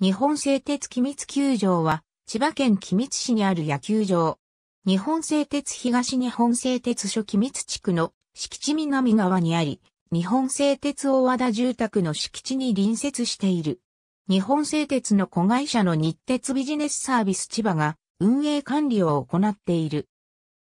日本製鉄機密球場は、千葉県機密市にある野球場。日本製鉄東日本製鉄所機密地区の敷地南側にあり、日本製鉄大和田住宅の敷地に隣接している。日本製鉄の子会社の日鉄ビジネスサービス千葉が運営管理を行っている。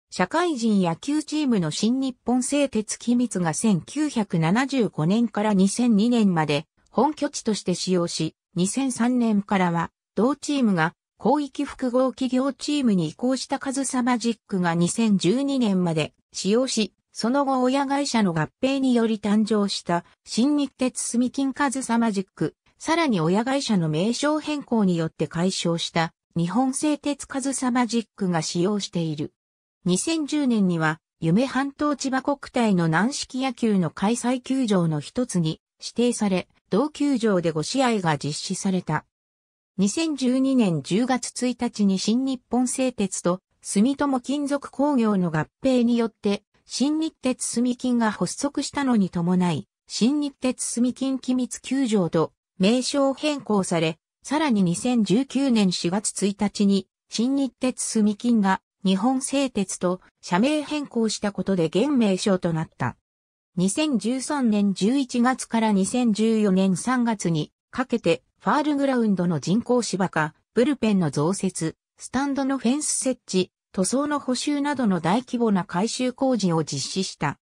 社会人野球チームの新日本製鉄機密が1975年から2002年まで本拠地として使用し、2003年からは、同チームが広域複合企業チームに移行したカズサマジックが2012年まで使用し、その後親会社の合併により誕生した新日鉄住金カズサマジック、さらに親会社の名称変更によって解消した日本製鉄カズサマジックが使用している。2010年には、夢半島千葉国体の軟式野球の開催球場の一つに指定され、同球場で5試合が実施された。2012年10月1日に新日本製鉄と住友金属工業の合併によって、新日鉄住金が発足したのに伴い、新日鉄住金機密球場と名称変更され、さらに2019年4月1日に、新日鉄住金が日本製鉄と社名変更したことで現名称となった。2013年11月から2014年3月にかけてファールグラウンドの人工芝化、ブルペンの増設、スタンドのフェンス設置、塗装の補修などの大規模な改修工事を実施した。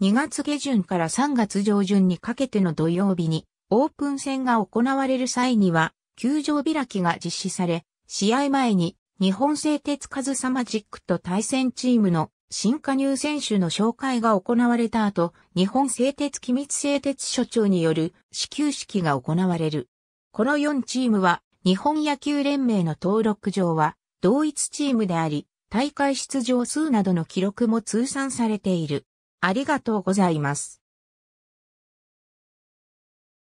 2月下旬から3月上旬にかけての土曜日にオープン戦が行われる際には球場開きが実施され、試合前に日本製鉄カズサマジックと対戦チームの新加入選手の紹介が行われた後、日本製鉄機密製鉄所長による始球式が行われる。この4チームは、日本野球連盟の登録上は、同一チームであり、大会出場数などの記録も通算されている。ありがとうございます。